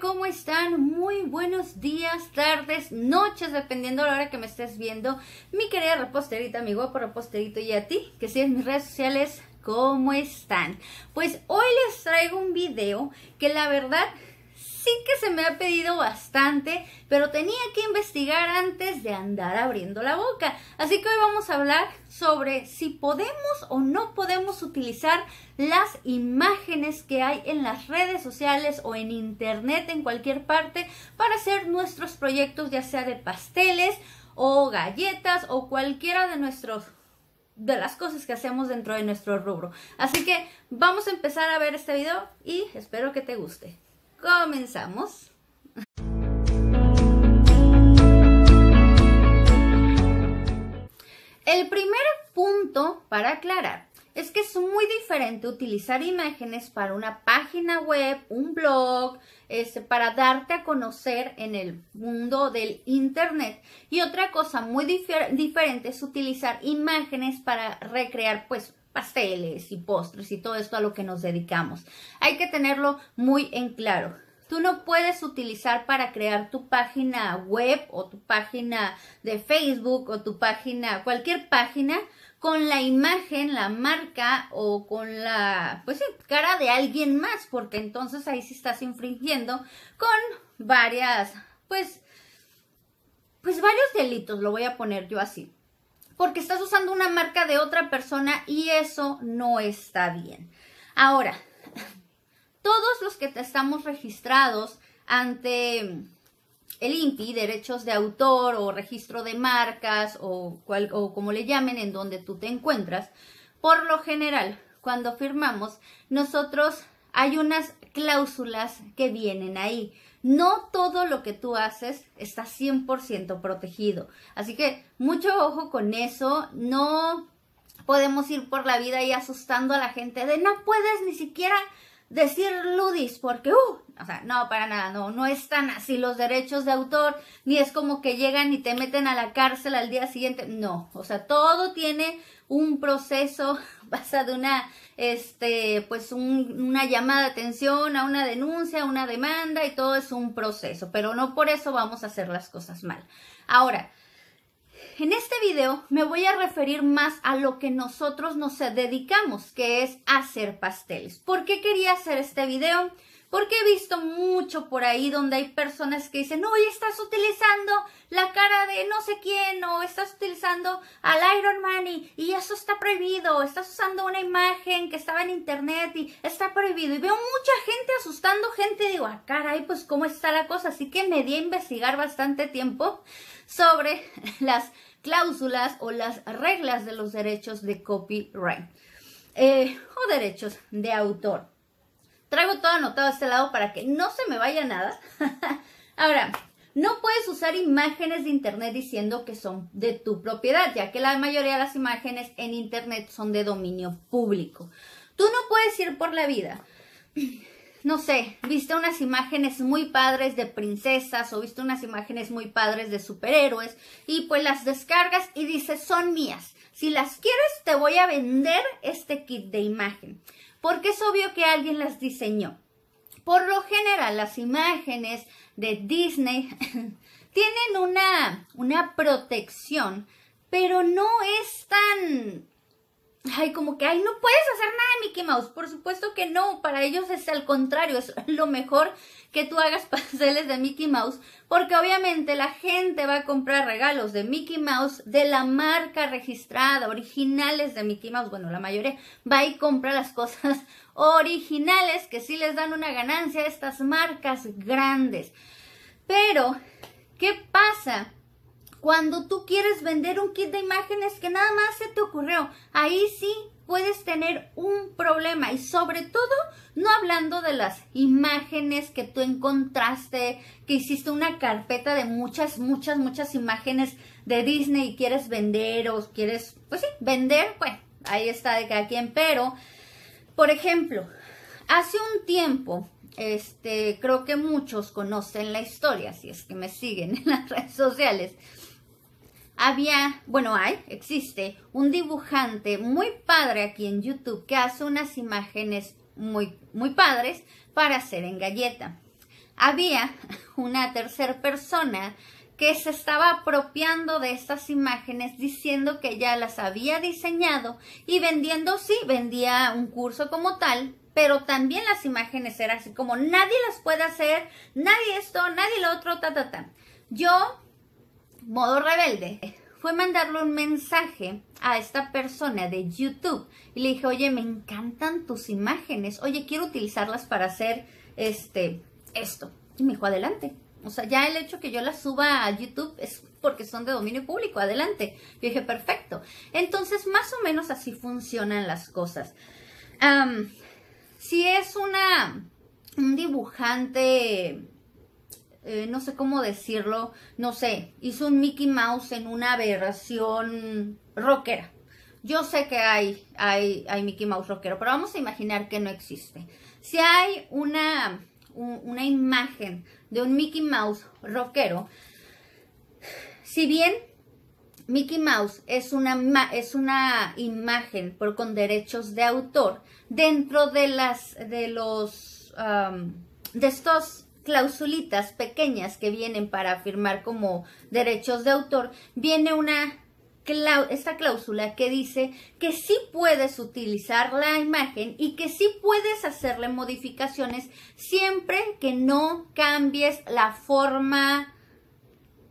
¿cómo están? Muy buenos días, tardes, noches, dependiendo de la hora que me estés viendo. Mi querida reposterita, mi guapo reposterito y a ti, que sigues mis redes sociales, ¿cómo están? Pues hoy les traigo un video que la verdad que se me ha pedido bastante, pero tenía que investigar antes de andar abriendo la boca. Así que hoy vamos a hablar sobre si podemos o no podemos utilizar las imágenes que hay en las redes sociales o en internet en cualquier parte para hacer nuestros proyectos ya sea de pasteles o galletas o cualquiera de nuestros de las cosas que hacemos dentro de nuestro rubro. Así que vamos a empezar a ver este video y espero que te guste. Comenzamos. El primer punto para aclarar es que es muy diferente utilizar imágenes para una página web, un blog, este, para darte a conocer en el mundo del Internet. Y otra cosa muy diferente es utilizar imágenes para recrear pues pasteles y postres y todo esto a lo que nos dedicamos. Hay que tenerlo muy en claro. Tú no puedes utilizar para crear tu página web o tu página de Facebook o tu página, cualquier página, con la imagen, la marca o con la, pues cara de alguien más, porque entonces ahí sí estás infringiendo con varias, pues, pues varios delitos, lo voy a poner yo así porque estás usando una marca de otra persona y eso no está bien. Ahora, todos los que estamos registrados ante el INPI, derechos de autor o registro de marcas o, o como le llamen en donde tú te encuentras, por lo general, cuando firmamos, nosotros hay unas cláusulas que vienen ahí. No todo lo que tú haces está 100% protegido. Así que mucho ojo con eso. No podemos ir por la vida y asustando a la gente de no puedes ni siquiera decir ludis, porque, uh, o sea, no, para nada, no, no están así los derechos de autor, ni es como que llegan y te meten a la cárcel al día siguiente, no, o sea, todo tiene un proceso basado en una, este, pues una llamada de atención, a una denuncia, a una demanda y todo es un proceso, pero no por eso vamos a hacer las cosas mal. Ahora, en este video me voy a referir más a lo que nosotros nos dedicamos, que es hacer pasteles. ¿Por qué quería hacer este video? Porque he visto mucho por ahí donde hay personas que dicen, no, ya estás utilizando la cara de no sé quién, o estás utilizando al Iron Man y, eso está prohibido, estás usando una imagen que estaba en internet y está prohibido. Y veo mucha gente asustando gente y digo, ah, caray, pues cómo está la cosa. Así que me di a investigar bastante tiempo sobre las cláusulas o las reglas de los derechos de copyright eh, o derechos de autor. Traigo todo anotado a este lado para que no se me vaya nada. Ahora, no puedes usar imágenes de Internet diciendo que son de tu propiedad, ya que la mayoría de las imágenes en Internet son de dominio público. Tú no puedes ir por la vida. No sé, viste unas imágenes muy padres de princesas o viste unas imágenes muy padres de superhéroes y pues las descargas y dices son mías. Si las quieres, te voy a vender este kit de imagen, porque es obvio que alguien las diseñó. Por lo general, las imágenes de Disney tienen una, una protección, pero no es tan... Ay, como que, ay, no puedes hacer nada de Mickey Mouse. Por supuesto que no, para ellos es al contrario, es lo mejor que tú hagas pasteles de Mickey Mouse, porque obviamente la gente va a comprar regalos de Mickey Mouse de la marca registrada, originales de Mickey Mouse, bueno, la mayoría va y compra las cosas originales que sí les dan una ganancia a estas marcas grandes. Pero, ¿qué pasa? Cuando tú quieres vender un kit de imágenes que nada más se te ocurrió, ahí sí puedes tener un problema y sobre todo no hablando de las imágenes que tú encontraste, que hiciste una carpeta de muchas, muchas, muchas imágenes de Disney y quieres vender o quieres, pues sí, vender, bueno, pues, ahí está de cada quien, pero, por ejemplo, hace un tiempo, este, creo que muchos conocen la historia, si es que me siguen en las redes sociales, había, bueno, hay, existe un dibujante muy padre aquí en YouTube que hace unas imágenes muy, muy padres para hacer en galleta. Había una tercera persona que se estaba apropiando de estas imágenes diciendo que ya las había diseñado y vendiendo, sí, vendía un curso como tal, pero también las imágenes eran así como nadie las puede hacer, nadie esto, nadie lo otro, ta, ta, ta. Yo modo rebelde fue mandarle un mensaje a esta persona de YouTube y le dije, oye, me encantan tus imágenes, oye, quiero utilizarlas para hacer este, esto. Y me dijo, adelante. O sea, ya el hecho que yo las suba a YouTube es porque son de dominio público, adelante. Yo dije, perfecto. Entonces, más o menos así funcionan las cosas. si es una, un dibujante eh, no sé cómo decirlo, no sé, hizo un Mickey Mouse en una aberración rockera. Yo sé que hay, hay, Mickey Mouse rockero, pero vamos a imaginar que no existe. Si hay una, una imagen de un Mickey Mouse rockero, si bien Mickey Mouse es una, es una imagen por, con derechos de autor, dentro de, las, de los... de estos clausulitas pequeñas que vienen para afirmar como derechos de autor, viene una esta cláusula que dice que sí puedes utilizar la imagen y que sí puedes hacerle modificaciones siempre que no cambies la forma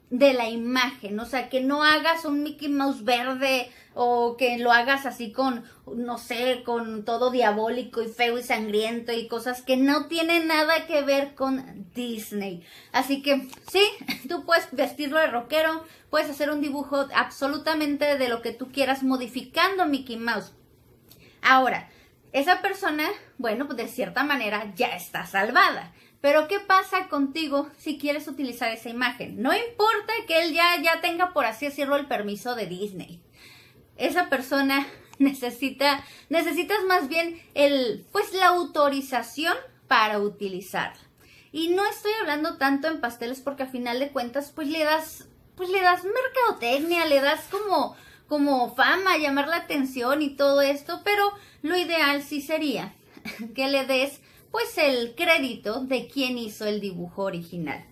de la imagen, o sea, que no hagas un Mickey Mouse verde o que lo hagas así con, no sé, con todo diabólico y feo y sangriento y cosas que no tienen nada que ver con Disney. Así que sí, tú puedes vestirlo de rockero, puedes hacer un dibujo absolutamente de lo que tú quieras modificando Mickey Mouse. Ahora, esa persona, bueno, pues de cierta manera ya está salvada. Pero ¿qué pasa contigo si quieres utilizar esa imagen? No importa que él ya, ya tenga, por así decirlo, el permiso de Disney. Esa persona necesita, necesitas más bien el, pues la autorización para utilizarla. Y no estoy hablando tanto en pasteles porque al final de cuentas, pues le das, pues le das mercadotecnia, le das como, como fama, llamar la atención y todo esto, pero lo ideal sí sería que le des pues el crédito de quien hizo el dibujo original.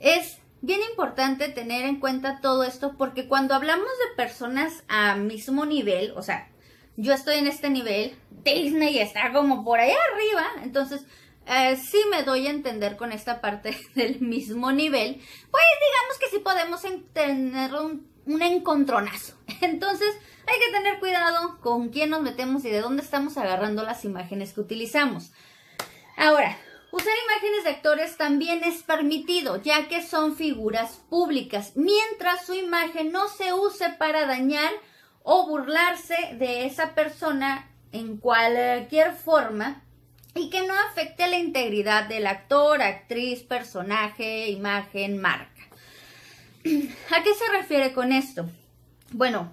Es bien importante tener en cuenta todo esto porque cuando hablamos de personas a mismo nivel, o sea, yo estoy en este nivel, Disney está como por allá arriba, entonces eh, si me doy a entender con esta parte del mismo nivel, pues digamos que sí podemos tener un encontronazo. Entonces hay que tener cuidado con quién nos metemos y de dónde estamos agarrando las imágenes que utilizamos. Ahora, usar imágenes de actores también es permitido, ya que son figuras públicas, mientras su imagen no se use para dañar o burlarse de esa persona en cualquier forma y que no afecte la integridad del actor, actriz, personaje, imagen, marca. ¿A qué se refiere con esto? Bueno,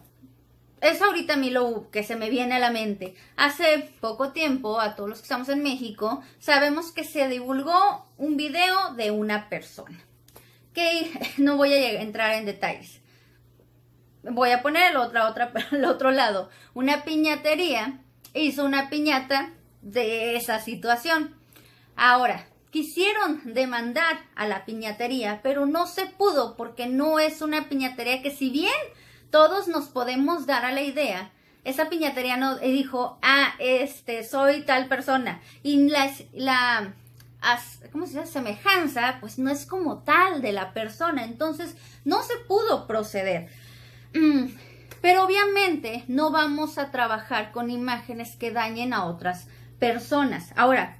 es ahorita a mí lo que se me viene a la mente. Hace poco tiempo, a todos los que estamos en México, sabemos que se divulgó un video de una persona. Que no voy a entrar en detalles. Voy a poner el otro, otra, el otro lado. Una piñatería hizo una piñata de esa situación. Ahora, quisieron demandar a la piñatería, pero no se pudo porque no es una piñatería que si bien todos nos podemos dar a la idea. Esa piñatería no dijo, ah, este, soy tal persona. Y la, la ¿cómo se semejanza, pues no es como tal de la persona. Entonces, no se pudo proceder. Mm, pero obviamente no vamos a trabajar con imágenes que dañen a otras personas. Ahora,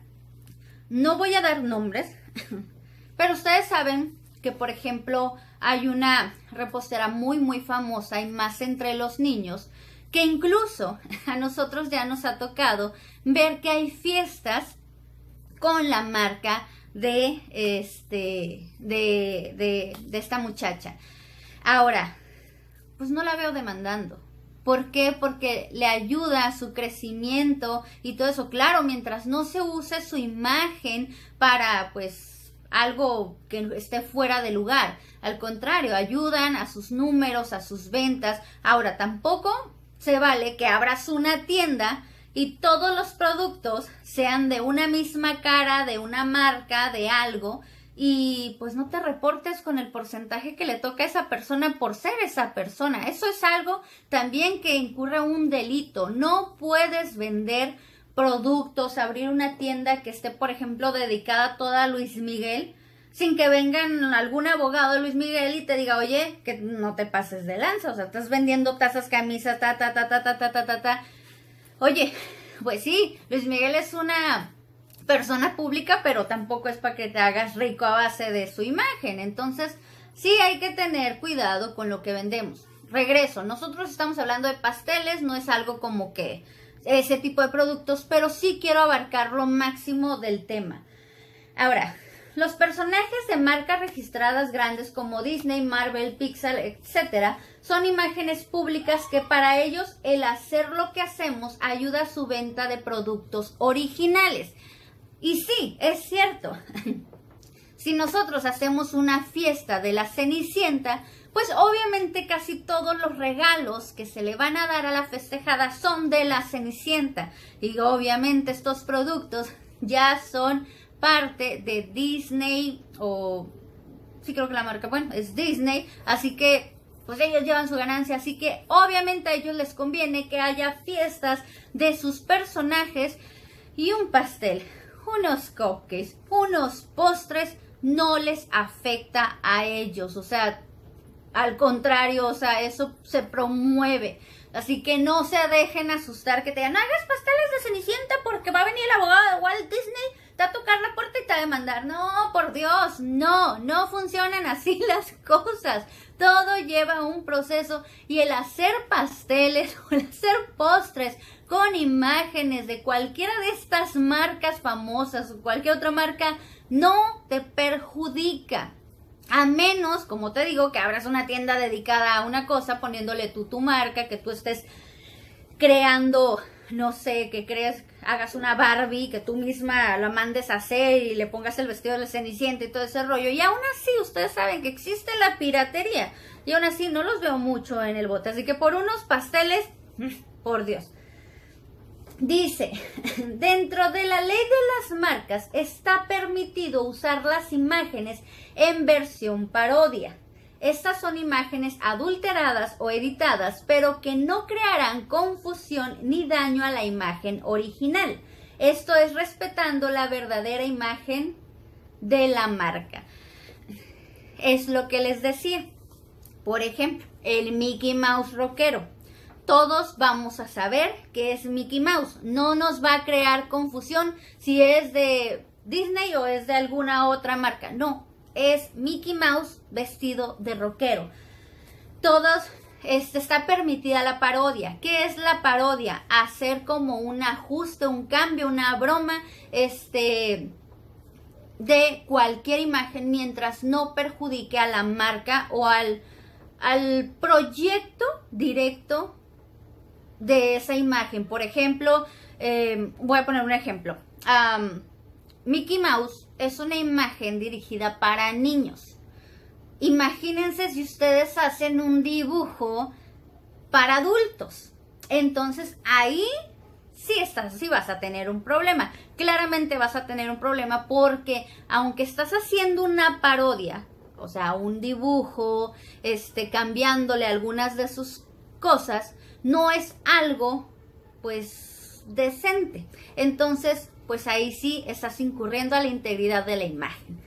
no voy a dar nombres, pero ustedes saben que, por ejemplo, hay una repostera muy, muy famosa y más entre los niños, que incluso a nosotros ya nos ha tocado ver que hay fiestas con la marca de, este, de, esta muchacha. Ahora, pues no la veo demandando. ¿Por qué? Porque le ayuda a su crecimiento y todo eso. Claro, mientras no se use su imagen para, pues, algo que esté fuera de lugar. Al contrario, ayudan a sus números, a sus ventas. Ahora, tampoco se vale que abras una tienda y todos los productos sean de una misma cara, de una marca, de algo, y pues no te reportes con el porcentaje que le toca a esa persona por ser esa persona. Eso es algo también que incurre un delito. No puedes vender productos, abrir una tienda que esté, por ejemplo, dedicada toda a Luis Miguel, sin que vengan algún abogado de Luis Miguel y te diga, oye, que no te pases de lanza, o sea, estás vendiendo tazas, camisas, ta, ta, ta, ta, ta, ta, ta, ta, ta. Oye, pues sí, Luis Miguel es una persona pública, pero tampoco es para que te hagas rico a base de su imagen. Entonces, sí hay que tener cuidado con lo que vendemos. Regreso, nosotros estamos hablando de pasteles, no es algo como que ese tipo de productos, pero sí quiero abarcar lo máximo del tema. Ahora, los personajes de marcas registradas grandes como Disney, Marvel, Pixar, etcétera, son imágenes públicas que para ellos el hacer lo que hacemos ayuda a su venta de productos originales. Y sí, es cierto. si nosotros hacemos una fiesta de la Cenicienta, pues obviamente casi todos los regalos que se le van a dar a la festejada son de la Cenicienta. Y obviamente estos productos ya son parte de Disney o... Sí creo que la marca, bueno, es Disney. Así que pues ellos llevan su ganancia, así que obviamente a ellos les conviene que haya fiestas de sus personajes y un pastel, unos coques, unos postres, no les afecta a ellos, o sea, al contrario, o sea, eso se promueve. Así que no se dejen asustar que te digan, hagas pasteles de Cenicienta porque va a venir el abogado de Walt Disney, te va a tocar la puerta y te va a demandar. No, por Dios, no, no funcionan así las cosas. Todo lleva un proceso y el hacer pasteles o el hacer postres con imágenes de cualquiera de estas marcas famosas o cualquier otra marca no te perjudica a menos, como te digo, que abras una tienda dedicada a una cosa poniéndole tú tu marca, que tú estés creando, no sé, que crees, hagas una Barbie, que tú misma la mandes a hacer y le pongas el vestido del cenicienta y todo ese rollo. Y aún así, ustedes saben que existe la piratería. Y aún así, no los veo mucho en el bote. Así que por unos pasteles, mm, por Dios. Dice, dentro de la ley de las marcas está permitido usar las imágenes en versión parodia. Estas son imágenes adulteradas o editadas, pero que no crearán confusión ni daño a la imagen original. Esto es respetando la verdadera imagen de la marca. Es lo que les decía. Por ejemplo, el Mickey Mouse rockero todos vamos a saber qué es Mickey Mouse. No nos va a crear confusión si es de Disney o es de alguna otra marca. No, es Mickey Mouse vestido de rockero. Todos este, está permitida la parodia. ¿Qué es la parodia? Hacer como un ajuste, un cambio, una broma, este de cualquier imagen mientras no perjudique a la marca o al, al proyecto directo de esa imagen. Por ejemplo, em, voy a poner un ejemplo. Mickey Mouse es una imagen dirigida para niños. Imagínense si ustedes hacen un dibujo para adultos. Entonces ahí sí, estás, sí vas a tener un problema. Claramente vas a tener un problema porque aunque estás haciendo una parodia, o sea, un dibujo, este, cambiándole algunas de sus cosas, no es algo pues decente. Entonces, pues ahí sí estás incurriendo a la integridad de la imagen.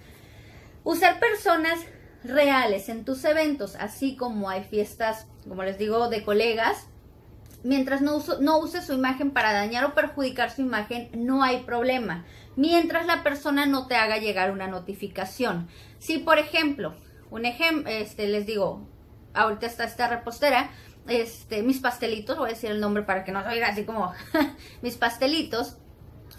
Usar personas reales en tus eventos, así como hay fiestas, como les digo, de colegas, mientras no, uso, no use su imagen para dañar o perjudicar su imagen, no hay problema, mientras la persona no te haga llegar una notificación. Si, por ejemplo, un ejemplo, este, les digo, ahorita está esta repostera, este, mis pastelitos, voy a decir el nombre para que no se oiga así como mis pastelitos,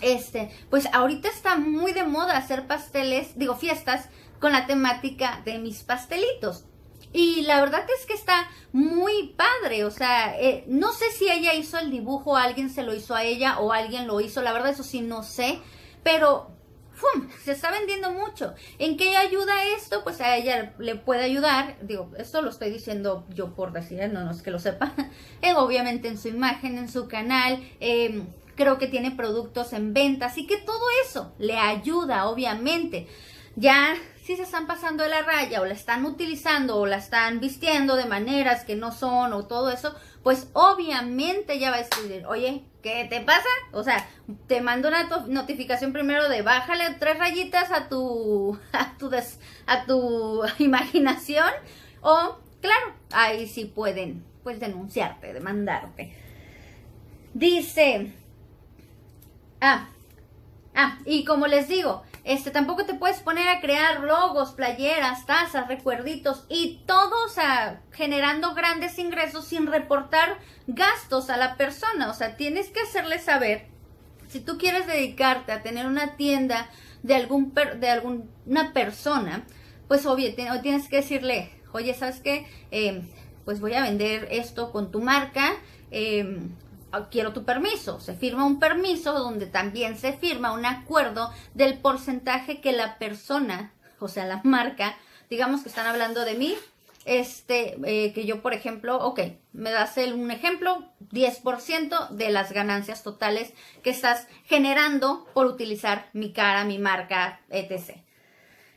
este, pues ahorita está muy de moda hacer pasteles, digo fiestas, con la temática de mis pastelitos. Y la verdad es que está muy padre, o sea, eh, no sé si ella hizo el dibujo, alguien se lo hizo a ella o alguien lo hizo, la verdad eso sí no sé, pero se está vendiendo mucho. ¿En qué ayuda esto? Pues a ella le puede ayudar, digo, esto lo estoy diciendo yo por decir, ¿eh? no, es que lo sepa, eh, obviamente en su imagen, en su canal, em, creo que tiene productos en venta, así que todo eso le ayuda, obviamente. Ya si se están pasando de la raya o la están utilizando o la están vistiendo de maneras que no son o todo eso, pues obviamente ya va a decir, oye, ¿qué te pasa? O sea, te mando una notificación primero de bájale tres rayitas a tu, a tu, a tu imaginación o, claro, ahí sí pueden, pues denunciarte, demandarte. Dice, ah, ah, y como les digo, este, tampoco te puedes poner a crear logos, playeras, tazas, recuerditos y todo, generando grandes ingresos sin reportar gastos a la persona. O sea, tienes que hacerle saber si tú quieres dedicarte a tener una tienda de, algún de alguna persona, pues obvio, tienes que decirle, oye, ¿sabes qué? Eh, pues voy a vender esto con tu marca. Eh, Ah, quiero tu permiso. Se firma un permiso donde también se firma un acuerdo del porcentaje que la persona, o sea, la marca, digamos que están hablando de mí, este, eh, que yo, por ejemplo, ok, me das un ejemplo, 10% de las ganancias totales que estás generando por utilizar mi cara, mi marca, etc.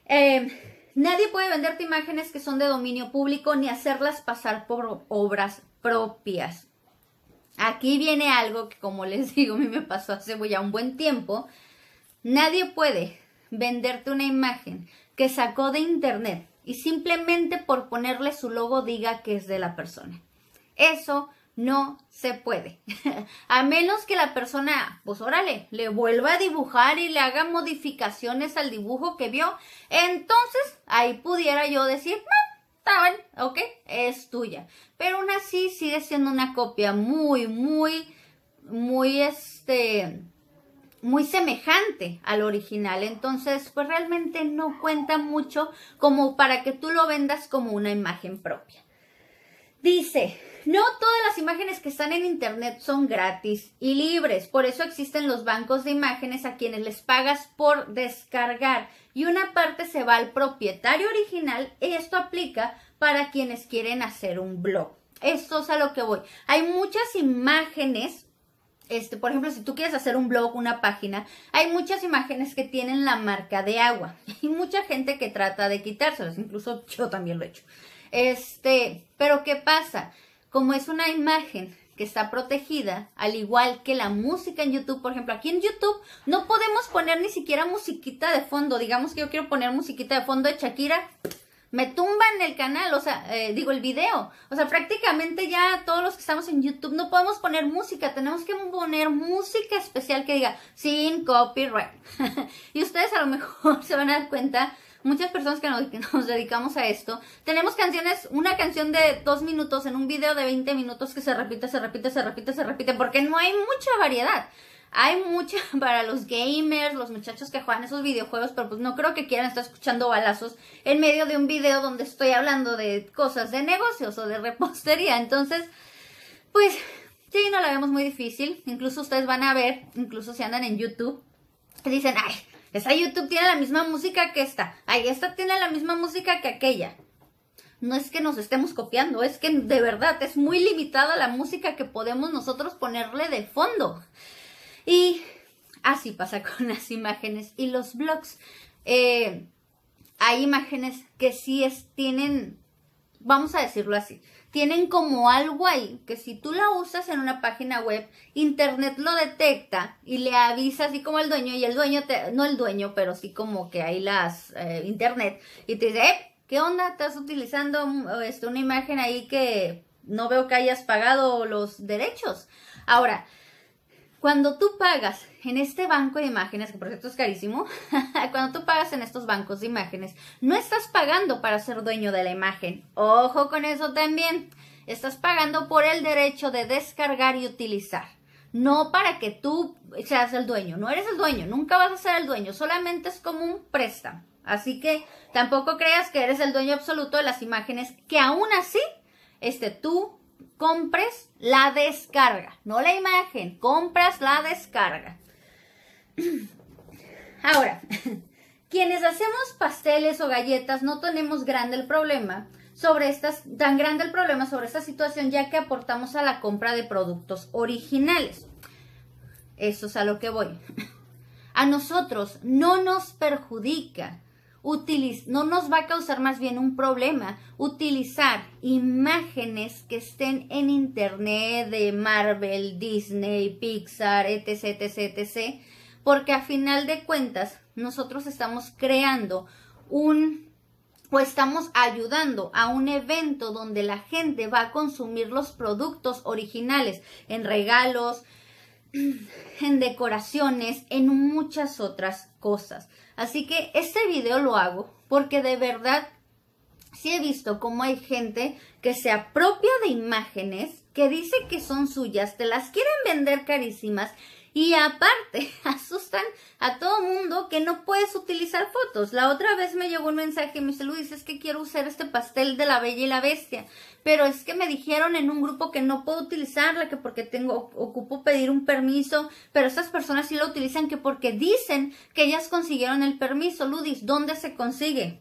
Eh, nadie puede venderte imágenes que son de dominio público ni hacerlas pasar por obras propias. Aquí viene algo que, como les digo, a mí me pasó hace ya un buen tiempo. Nadie puede venderte una imagen que sacó de internet y simplemente por ponerle su logo diga que es de la persona. Eso no se puede. a menos que la persona, pues órale, le vuelva a dibujar y le haga modificaciones al dibujo que vio, entonces ahí pudiera yo decir, bueno, ¿ok? Es tuya. Pero aún así sigue siendo una copia muy, muy, muy, este, muy semejante al original. Entonces, pues realmente no cuenta mucho como para que tú lo vendas como una imagen propia. Dice, no todas las imágenes que están en Internet son gratis y libres, por eso existen los bancos de imágenes a quienes les pagas por descargar y una parte se va al propietario original y esto aplica para quienes quieren hacer un blog. Esto es a lo que voy. Hay muchas imágenes este, por ejemplo, si tú quieres hacer un blog, una página, hay muchas imágenes que tienen la marca de agua y mucha gente que trata de quitárselas, incluso yo también lo he hecho. Este, pero ¿qué pasa? como es una imagen que está protegida, al igual que la música en YouTube, por ejemplo, aquí en YouTube no podemos poner ni siquiera musiquita de fondo, digamos que yo quiero poner musiquita de fondo de Shakira, me tumban el canal, o sea, eh, digo el video, o sea, prácticamente ya todos los que estamos en YouTube no podemos poner música, tenemos que poner música especial que diga sin copyright. y ustedes a lo mejor se van a dar cuenta muchas personas que nos, dedicamos a esto, tenemos canciones, una canción de dos minutos en un video de 20 minutos que se repite, se repite, se repite, se repite, porque no hay mucha variedad. Hay mucha para los gamers, los muchachos que juegan esos videojuegos, pero pues no creo que quieran estar escuchando balazos en medio de un video donde estoy hablando de cosas de negocios o de repostería. Entonces, pues sí, no la vemos muy difícil. Incluso ustedes van a ver, incluso si andan en YouTube, dicen, ay, esa YouTube tiene la misma música que esta. Ay, esta tiene la misma música que aquella. No es que nos estemos copiando, es que de verdad es muy limitada la música que podemos nosotros ponerle de fondo. Y así pasa con las imágenes y los blogs. Eh, hay imágenes que sí es, tienen, vamos a decirlo así, tienen como algo ahí que si tú la usas en una página web, internet lo detecta y le avisa así como el dueño y el dueño, no el dueño, pero sí como que hay las eh, internet y te dice, eh, ¿qué onda? Estás utilizando mm, este, una imagen ahí que no veo que hayas pagado los derechos. Ahora, cuando tú pagas en este banco de imágenes, que por cierto es carísimo, cuando tú pagas en estos bancos de imágenes, no estás pagando para ser dueño de la imagen. Ojo con eso también. Estás pagando por el derecho de descargar y utilizar. No para que tú seas el dueño. No eres el dueño, nunca vas a ser el dueño. Solamente es como un préstamo. Así que tampoco creas que eres el dueño absoluto de las imágenes, que aún así, este, tú compres la descarga, no la imagen, compras la descarga. Ahora, quienes hacemos pasteles o galletas no tenemos grande el problema sobre estas, tan grande el problema sobre esta situación ya que aportamos a la compra de productos originales. Eso es a lo que voy. A nosotros no nos perjudica, no nos va a causar más bien un problema utilizar imágenes que estén en internet de Marvel, Disney, Pixar, etc, etc, etc porque a final de cuentas nosotros estamos creando un o estamos ayudando a un evento donde la gente va a consumir los productos originales en regalos, en decoraciones, en muchas otras cosas. Así que este video lo hago porque de verdad sí he visto cómo hay gente que se apropia de imágenes que dice que son suyas, te las quieren vender carísimas y aparte, asustan a todo mundo que no puedes utilizar fotos. La otra vez me llegó un mensaje y me dice, Luis, es que quiero usar este pastel de la Bella y la Bestia. Pero es que me dijeron en un grupo que no puedo utilizarla, que porque tengo, ocupo pedir un permiso. Pero esas personas sí lo utilizan que porque dicen que ellas consiguieron el permiso. Ludis, ¿dónde se consigue?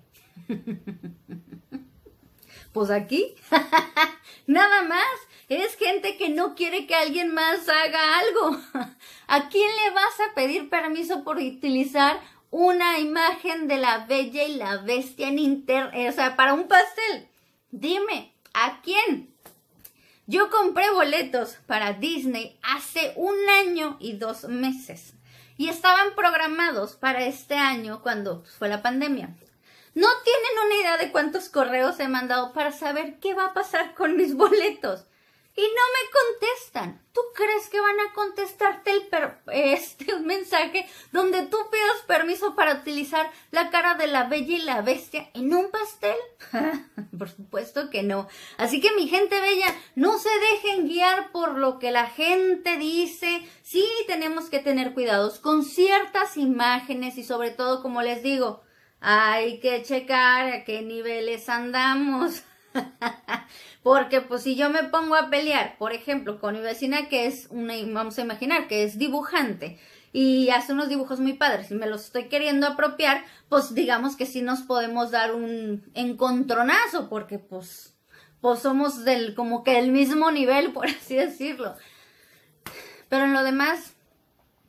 pues aquí. Nada más. Es gente que no quiere que alguien más haga algo. ¿A quién le vas a pedir permiso por utilizar una imagen de la bella y la bestia en internet? Eh, o sea, para un pastel. Dime, ¿a quién? Yo compré boletos para Disney hace un año y dos meses y estaban programados para este año cuando fue la pandemia. No tienen una idea de cuántos correos he mandado para saber qué va a pasar con mis boletos y no me contestan. ¿Tú crees que van a contestarte el este mensaje donde tú pidas permiso para utilizar la cara de la bella y la bestia en un pastel? por supuesto que no. Así que mi gente bella, no se dejen guiar por lo que la gente dice. Sí tenemos que tener cuidados con ciertas imágenes y sobre todo, como les digo, hay que checar a qué niveles andamos. Porque pues si yo me pongo a pelear, por ejemplo, con mi vecina que es una, vamos a imaginar, que es dibujante y hace unos dibujos muy padres y me los estoy queriendo apropiar, pues digamos que sí nos podemos dar un encontronazo porque pues, pues somos del como que del mismo nivel, por así decirlo. Pero en lo demás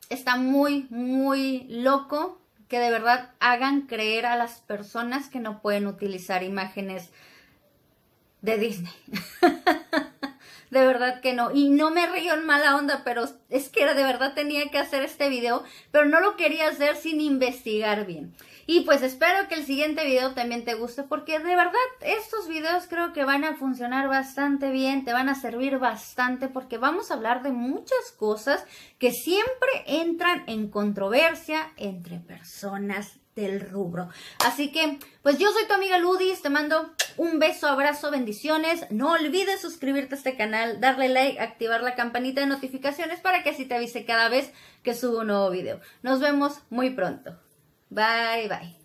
está muy, muy loco que de verdad hagan creer a las personas que no pueden utilizar imágenes de Disney. de verdad que no. Y no me río en mala onda, pero es que de verdad tenía que hacer este video, pero no lo quería hacer sin investigar bien. Y pues espero que el siguiente video también te guste, porque de verdad estos videos creo que van a funcionar bastante bien, te van a servir bastante, porque vamos a hablar de muchas cosas que siempre entran en controversia entre personas del rubro. Así que, pues yo soy tu amiga Ludis, te mando un beso, abrazo, bendiciones. No olvides suscribirte a este canal, darle like, activar la campanita de notificaciones para que así te avise cada vez que subo un nuevo video. Nos vemos muy pronto. Bye, bye.